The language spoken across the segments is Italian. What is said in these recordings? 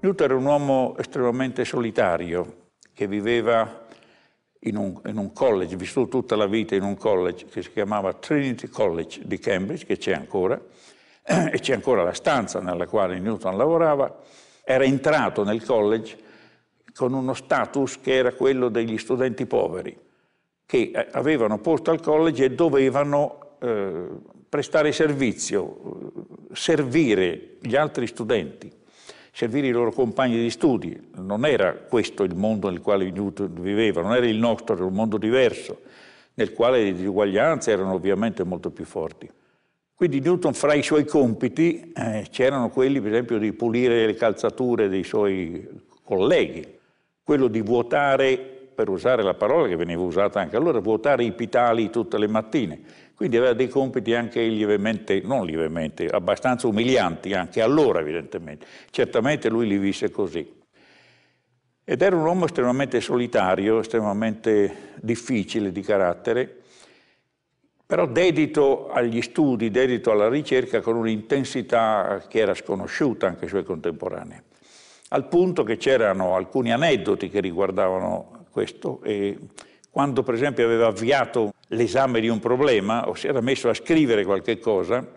Newton era un uomo estremamente solitario che viveva in un, in un college, vissuto tutta la vita in un college che si chiamava Trinity College di Cambridge, che c'è ancora, e c'è ancora la stanza nella quale Newton lavorava, era entrato nel college con uno status che era quello degli studenti poveri, che eh, avevano posto al college e dovevano eh, prestare servizio, eh, servire gli altri studenti servire i loro compagni di studi. Non era questo il mondo nel quale Newton viveva, non era il nostro, era un mondo diverso, nel quale le disuguaglianze erano ovviamente molto più forti. Quindi Newton fra i suoi compiti eh, c'erano quelli per esempio di pulire le calzature dei suoi colleghi, quello di vuotare, per usare la parola che veniva usata anche allora, vuotare i pitali tutte le mattine quindi aveva dei compiti anche lievemente, non lievemente, abbastanza umilianti anche allora evidentemente. Certamente lui li visse così. Ed era un uomo estremamente solitario, estremamente difficile di carattere, però dedito agli studi, dedito alla ricerca con un'intensità che era sconosciuta anche ai suoi contemporanei, al punto che c'erano alcuni aneddoti che riguardavano questo e quando per esempio aveva avviato l'esame di un problema o si era messo a scrivere qualche cosa,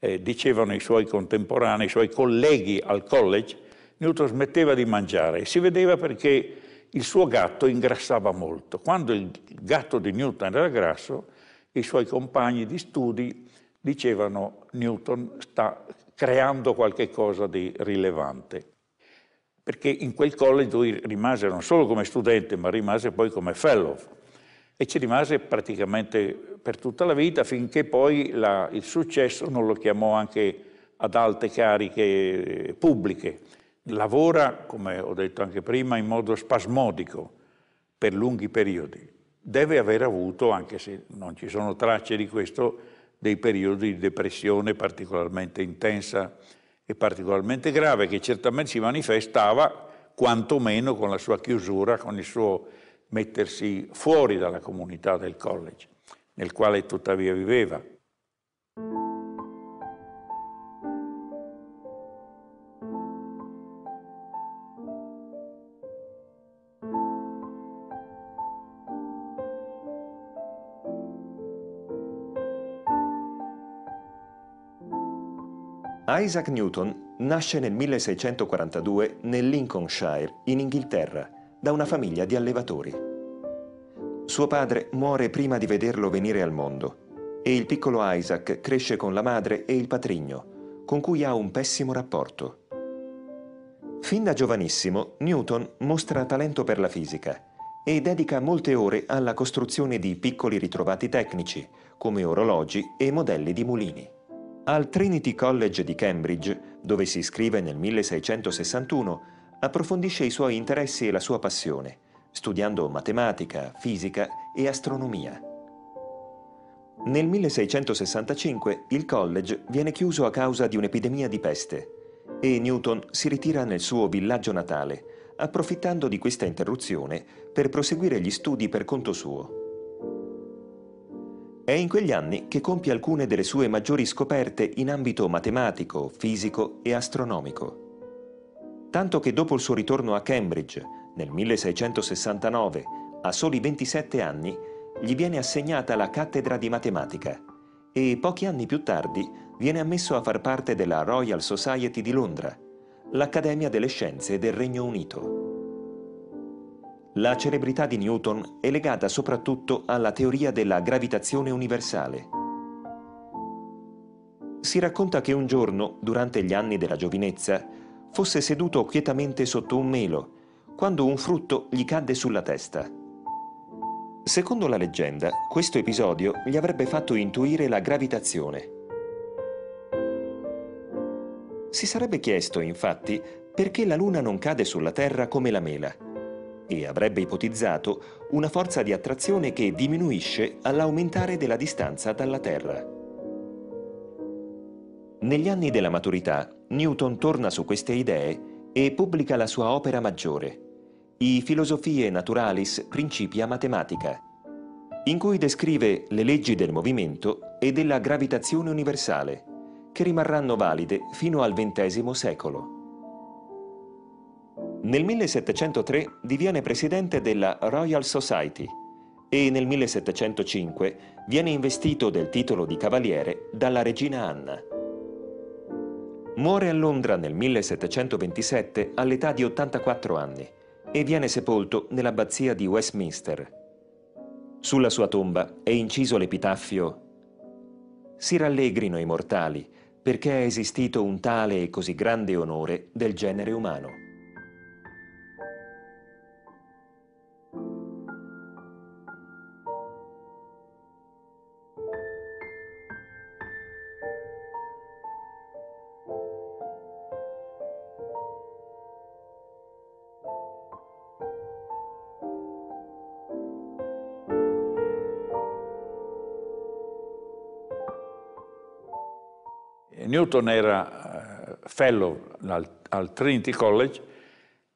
eh, dicevano i suoi contemporanei, i suoi colleghi al college, Newton smetteva di mangiare e si vedeva perché il suo gatto ingrassava molto. Quando il gatto di Newton era grasso, i suoi compagni di studi dicevano Newton sta creando qualche cosa di rilevante perché in quel college lui rimase non solo come studente, ma rimase poi come fellow e ci rimase praticamente per tutta la vita finché poi la, il successo non lo chiamò anche ad alte cariche pubbliche. Lavora, come ho detto anche prima, in modo spasmodico per lunghi periodi. Deve aver avuto, anche se non ci sono tracce di questo, dei periodi di depressione particolarmente intensa e particolarmente grave che certamente si manifestava quantomeno con la sua chiusura, con il suo mettersi fuori dalla comunità del college, nel quale tuttavia viveva. Isaac Newton nasce nel 1642 nel Lincolnshire, in Inghilterra, da una famiglia di allevatori. Suo padre muore prima di vederlo venire al mondo e il piccolo Isaac cresce con la madre e il patrigno, con cui ha un pessimo rapporto. Fin da giovanissimo, Newton mostra talento per la fisica e dedica molte ore alla costruzione di piccoli ritrovati tecnici, come orologi e modelli di mulini. Al Trinity College di Cambridge, dove si iscrive nel 1661, approfondisce i suoi interessi e la sua passione, studiando matematica, fisica e astronomia. Nel 1665 il college viene chiuso a causa di un'epidemia di peste e Newton si ritira nel suo villaggio natale, approfittando di questa interruzione per proseguire gli studi per conto suo. È in quegli anni che compie alcune delle sue maggiori scoperte in ambito matematico, fisico e astronomico. Tanto che dopo il suo ritorno a Cambridge, nel 1669, a soli 27 anni, gli viene assegnata la cattedra di matematica e pochi anni più tardi viene ammesso a far parte della Royal Society di Londra, l'Accademia delle Scienze del Regno Unito. La celebrità di Newton è legata soprattutto alla teoria della gravitazione universale. Si racconta che un giorno, durante gli anni della giovinezza, fosse seduto quietamente sotto un melo, quando un frutto gli cadde sulla testa. Secondo la leggenda, questo episodio gli avrebbe fatto intuire la gravitazione. Si sarebbe chiesto, infatti, perché la Luna non cade sulla Terra come la mela e avrebbe ipotizzato una forza di attrazione che diminuisce all'aumentare della distanza dalla Terra. Negli anni della maturità, Newton torna su queste idee e pubblica la sua opera maggiore, I Philosophiae Naturalis Principia Mathematica, in cui descrive le leggi del movimento e della gravitazione universale, che rimarranno valide fino al XX secolo. Nel 1703 diviene presidente della Royal Society e nel 1705 viene investito del titolo di cavaliere dalla regina Anna. Muore a Londra nel 1727 all'età di 84 anni e viene sepolto nell'abbazia di Westminster. Sulla sua tomba è inciso l'epitaffio Si rallegrino i mortali perché è esistito un tale e così grande onore del genere umano. Newton era eh, fellow al, al Trinity College,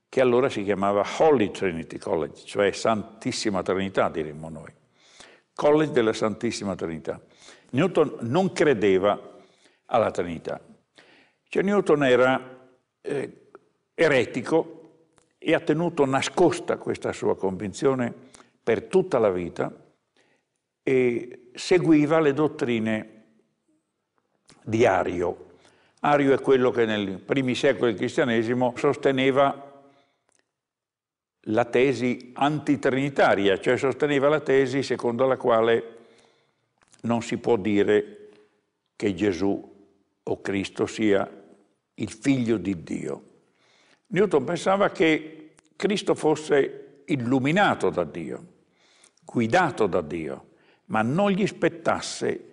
che allora si chiamava Holy Trinity College, cioè Santissima Trinità, diremmo noi. College della Santissima Trinità. Newton non credeva alla Trinità. Cioè Newton era eh, eretico e ha tenuto nascosta questa sua convinzione per tutta la vita e seguiva le dottrine di Ario. Ario è quello che nei primi secoli del cristianesimo sosteneva la tesi antitrinitaria, cioè sosteneva la tesi secondo la quale non si può dire che Gesù o Cristo sia il figlio di Dio. Newton pensava che Cristo fosse illuminato da Dio, guidato da Dio, ma non gli spettasse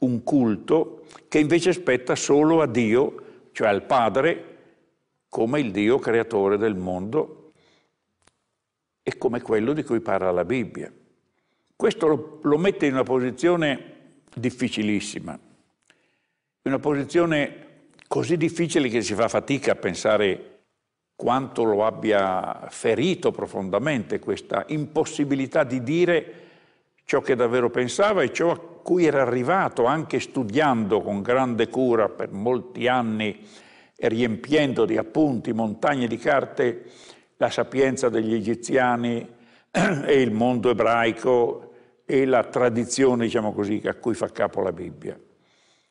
un culto che invece spetta solo a Dio, cioè al Padre, come il Dio creatore del mondo e come quello di cui parla la Bibbia. Questo lo, lo mette in una posizione difficilissima, una posizione così difficile che si fa fatica a pensare quanto lo abbia ferito profondamente questa impossibilità di dire ciò che davvero pensava e ciò a cui era arrivato anche studiando con grande cura per molti anni e riempiendo di appunti montagne di carte la sapienza degli egiziani e il mondo ebraico e la tradizione, diciamo così, a cui fa capo la Bibbia.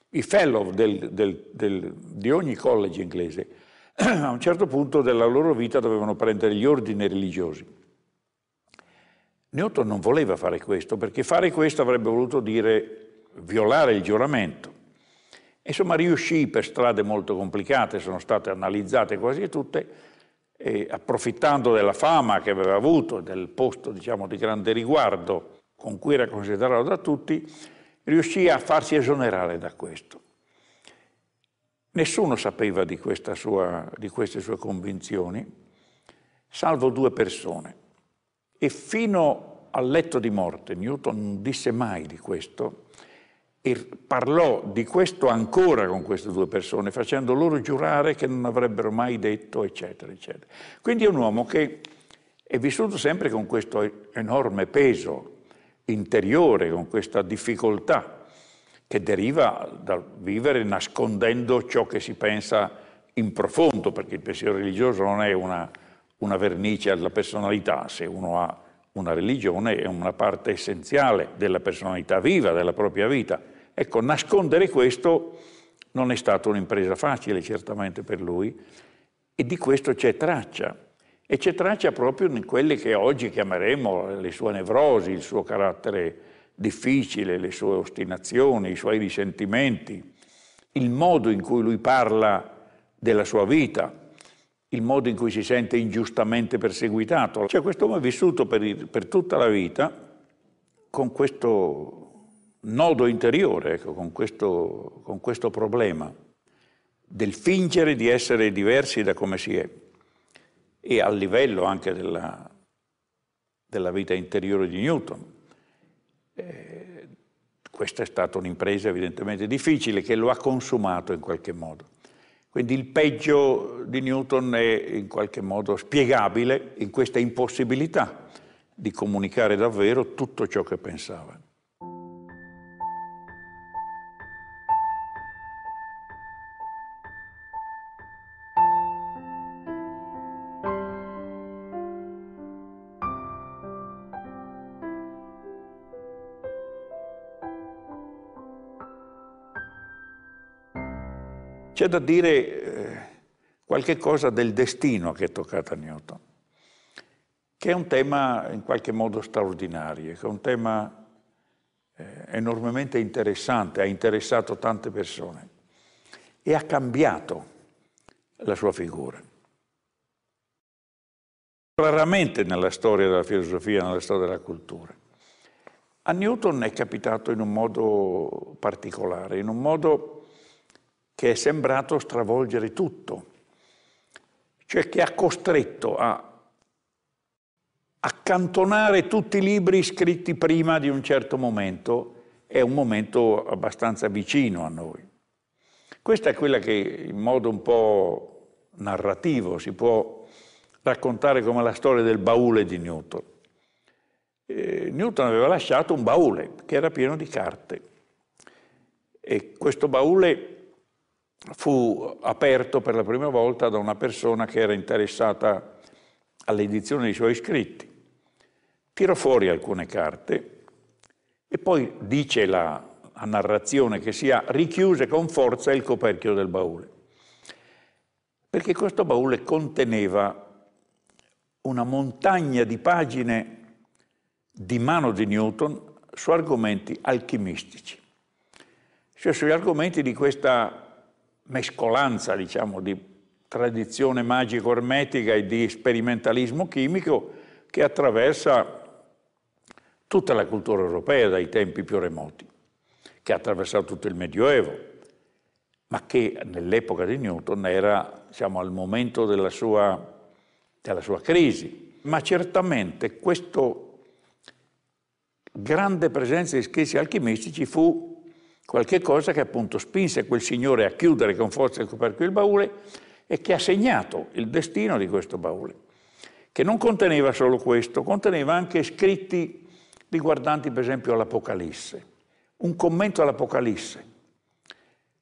I fellow del, del, del, di ogni college inglese a un certo punto della loro vita dovevano prendere gli ordini religiosi Newton non voleva fare questo, perché fare questo avrebbe voluto dire violare il giuramento. Insomma, riuscì per strade molto complicate, sono state analizzate quasi tutte, e approfittando della fama che aveva avuto, del posto diciamo, di grande riguardo con cui era considerato da tutti, riuscì a farsi esonerare da questo. Nessuno sapeva di, sua, di queste sue convinzioni, salvo due persone e fino al letto di morte Newton non disse mai di questo e parlò di questo ancora con queste due persone, facendo loro giurare che non avrebbero mai detto, eccetera, eccetera. Quindi è un uomo che è vissuto sempre con questo enorme peso interiore, con questa difficoltà che deriva dal vivere nascondendo ciò che si pensa in profondo, perché il pensiero religioso non è una una vernice alla personalità, se uno ha una religione è una parte essenziale della personalità viva, della propria vita. Ecco, nascondere questo non è stata un'impresa facile certamente per lui e di questo c'è traccia. E c'è traccia proprio in quelle che oggi chiameremo le sue nevrosi, il suo carattere difficile, le sue ostinazioni, i suoi risentimenti, il modo in cui lui parla della sua vita, il modo in cui si sente ingiustamente perseguitato. Cioè uomo è vissuto per, il, per tutta la vita con questo nodo interiore, ecco, con, questo, con questo problema del fingere di essere diversi da come si è e a livello anche della, della vita interiore di Newton. Eh, questa è stata un'impresa evidentemente difficile che lo ha consumato in qualche modo. Quindi il peggio di Newton è in qualche modo spiegabile in questa impossibilità di comunicare davvero tutto ciò che pensava. C'è da dire eh, qualche cosa del destino che è toccato a Newton, che è un tema in qualche modo straordinario, che è un tema eh, enormemente interessante, ha interessato tante persone e ha cambiato la sua figura. Raramente nella storia della filosofia, nella storia della cultura. A Newton è capitato in un modo particolare, in un modo che è sembrato stravolgere tutto, cioè che ha costretto a accantonare tutti i libri scritti prima di un certo momento, è un momento abbastanza vicino a noi. Questa è quella che in modo un po' narrativo si può raccontare come la storia del baule di Newton. Eh, Newton aveva lasciato un baule che era pieno di carte e questo baule fu aperto per la prima volta da una persona che era interessata all'edizione dei suoi scritti. Tira fuori alcune carte e poi dice la, la narrazione che si ha, richiuse con forza il coperchio del baule, perché questo baule conteneva una montagna di pagine di mano di Newton su argomenti alchimistici, cioè sugli argomenti di questa mescolanza diciamo, di tradizione magico-ermetica e di sperimentalismo chimico che attraversa tutta la cultura europea dai tempi più remoti, che ha attraversato tutto il Medioevo, ma che nell'epoca di Newton era diciamo, al momento della sua, della sua crisi. Ma certamente questa grande presenza di scrissi alchimistici fu qualche cosa che appunto spinse quel signore a chiudere con forza il coperchio il baule e che ha segnato il destino di questo baule, che non conteneva solo questo, conteneva anche scritti riguardanti per esempio l'Apocalisse, un commento all'Apocalisse,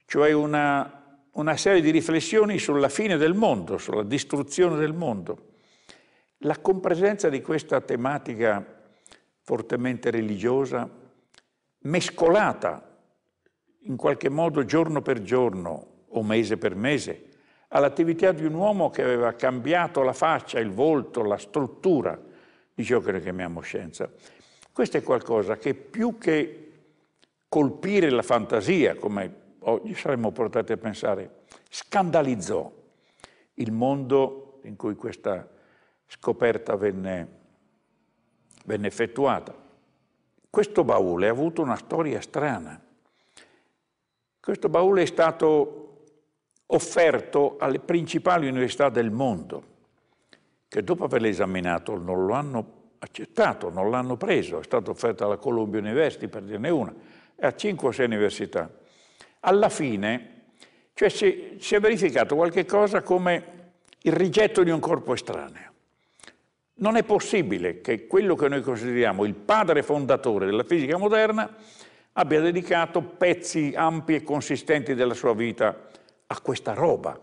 cioè una, una serie di riflessioni sulla fine del mondo, sulla distruzione del mondo. La compresenza di questa tematica fortemente religiosa, mescolata in qualche modo giorno per giorno o mese per mese all'attività di un uomo che aveva cambiato la faccia, il volto, la struttura di ciò che noi chiamiamo scienza. Questo è qualcosa che più che colpire la fantasia, come oggi saremmo portati a pensare, scandalizzò il mondo in cui questa scoperta venne, venne effettuata. Questo baule ha avuto una storia strana. Questo baule è stato offerto alle principali università del mondo, che dopo averlo esaminato non lo hanno accettato, non l'hanno preso, è stato offerto alla Columbia University, per dirne una, e a 5 o 6 università. Alla fine, cioè, si, si è verificato qualche cosa come il rigetto di un corpo estraneo. Non è possibile che quello che noi consideriamo il padre fondatore della fisica moderna abbia dedicato pezzi ampi e consistenti della sua vita a questa roba.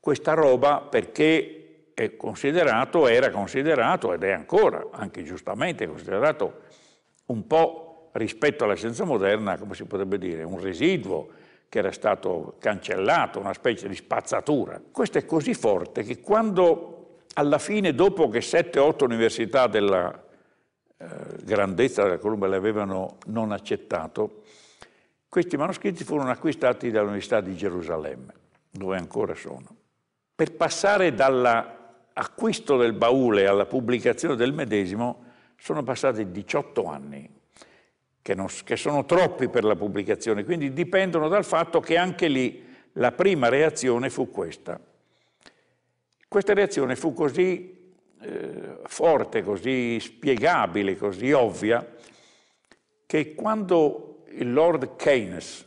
Questa roba perché è considerato, era considerato ed è ancora, anche giustamente considerato, un po' rispetto alla scienza moderna, come si potrebbe dire, un residuo che era stato cancellato, una specie di spazzatura. Questo è così forte che quando alla fine, dopo che 7 otto università della eh, grandezza della Columba le avevano non accettato, questi manoscritti furono acquistati dall'Università di Gerusalemme, dove ancora sono. Per passare dall'acquisto del baule alla pubblicazione del medesimo sono passati 18 anni, che, non, che sono troppi per la pubblicazione, quindi dipendono dal fatto che anche lì la prima reazione fu questa. Questa reazione fu così forte, così spiegabile, così ovvia, che quando il Lord Keynes,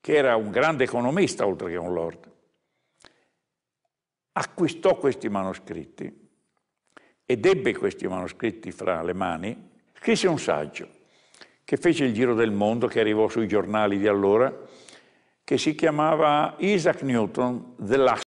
che era un grande economista oltre che un Lord, acquistò questi manoscritti ed ebbe questi manoscritti fra le mani, scrisse un saggio che fece il giro del mondo, che arrivò sui giornali di allora, che si chiamava Isaac Newton, The Last.